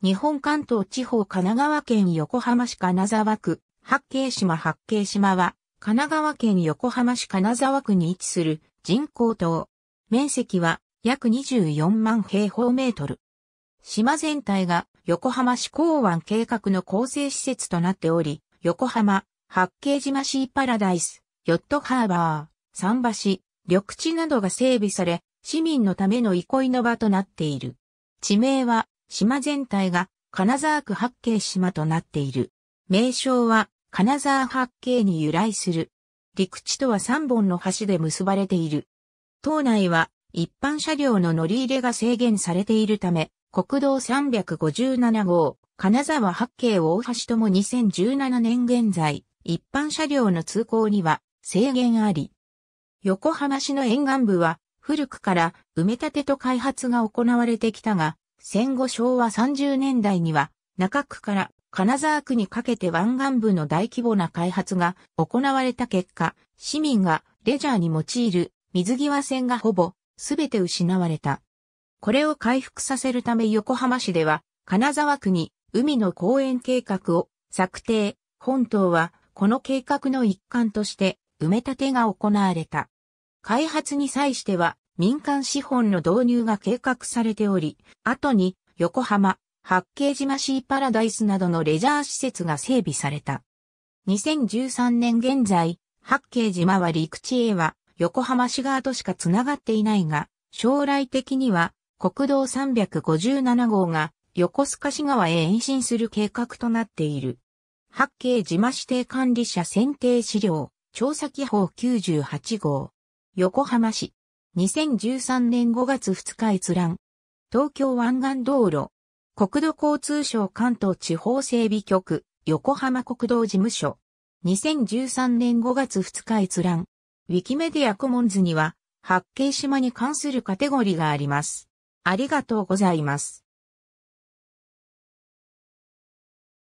日本関東地方神奈川県横浜市金沢区、八景島八景島は、神奈川県横浜市金沢区に位置する人工島。面積は約24万平方メートル。島全体が横浜市港湾計画の構成施設となっており、横浜、八景島シーパラダイス、ヨットハーバー、桟橋、緑地などが整備され、市民のための憩いの場となっている。地名は島全体が金沢区八景島となっている。名称は金沢八景に由来する。陸地とは3本の橋で結ばれている。島内は一般車両の乗り入れが制限されているため、国道357号、金沢八景大橋とも2017年現在、一般車両の通行には制限あり。横浜市の沿岸部は古くから埋め立てと開発が行われてきたが、戦後昭和30年代には、中区から金沢区にかけて湾岸部の大規模な開発が行われた結果、市民がレジャーに用いる水際線がほぼ全て失われた。これを回復させるため横浜市では、金沢区に海の公園計画を策定、本島はこの計画の一環として埋め立てが行われた。開発に際しては民間資本の導入が計画されており、後に横浜、八景島シーパラダイスなどのレジャー施設が整備された。2013年現在、八景島は陸地へは横浜市側としかつながっていないが、将来的には国道357号が横須賀市側へ延伸する計画となっている。八景島指定管理者選定資料、調査記法98号。横浜市、2013年5月2日閲覧。東京湾岸道路。国土交通省関東地方整備局、横浜国道事務所。2013年5月2日閲覧。ウィキメディアコモンズには、八景島に関するカテゴリーがあります。ありがとうございます。